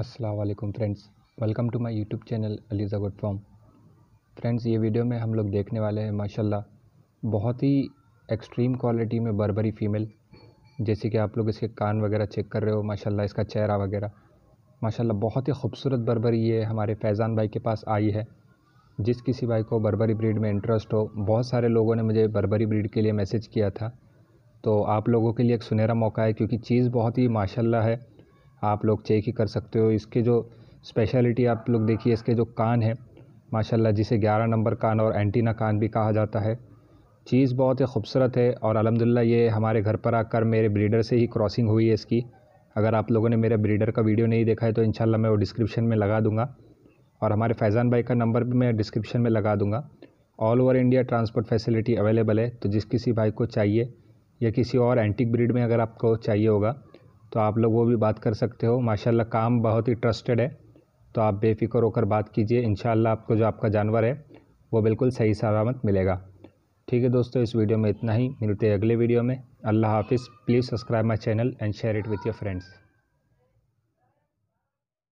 Aslam friends welcome to my YouTube channel Aliza good form friends ये video में हम लोग देखने वाले हैं माशाल्लाह बहुत ही एक्सट्रीम क्वालिटी में बर्बरी फ़ीमेल जैसे कि आप लोग इसके कान वगैरह चेक कर रहे हो माशाल्लाह इसका चेहरा वगैरह माशाल्लाह बहुत ही खूबसूरत बर्बरी ये हमारे फैज़ान भाई के पास आई है जिस किसी भाई को बर्बरी ब्रीड में इंटरेस्ट हो बहुत सारे लोगों ने मुझे बर्बरी ब्रीड के लिए मैसेज किया था तो आप लोगों के लिए एक सुनहरा मौका है क्योंकि चीज़ बहुत ही माशाला है आप लोग चेक ही कर सकते हो इसके जो स्पेशलिटी आप लोग देखिए इसके जो कान है माशाल्लाह जिसे 11 नंबर कान और एंटीना कान भी कहा जाता है चीज़ बहुत ही खूबसूरत है और अलहमदिल्ला ये हमारे घर पर आकर मेरे ब्रीडर से ही क्रॉसिंग हुई है इसकी अगर आप लोगों ने मेरे ब्रीडर का वीडियो नहीं देखा है तो इन मैं वो डिस्क्रिप्शन में लगा दूँगा और हमारे फैज़ान भाई का नंबर भी मैं डिस्क्रिप्शन में लगा दूँगा all over India transport facility available है तो जिस किसी भाई को चाहिए या किसी और एंटिक ब्रीड में अगर आपको चाहिए होगा तो आप लोग वो भी बात कर सकते हो माशाल्लाह काम बहुत ही ट्रस्टेड है तो आप बेफिक्र होकर बात कीजिए इन आपको जो आपका जानवर है वो बिल्कुल सही सलामत मिलेगा ठीक है दोस्तों इस वीडियो में इतना ही मिलते हैं अगले वीडियो में अल्लाह हाफिज़ please subscribe my channel and share it with your friends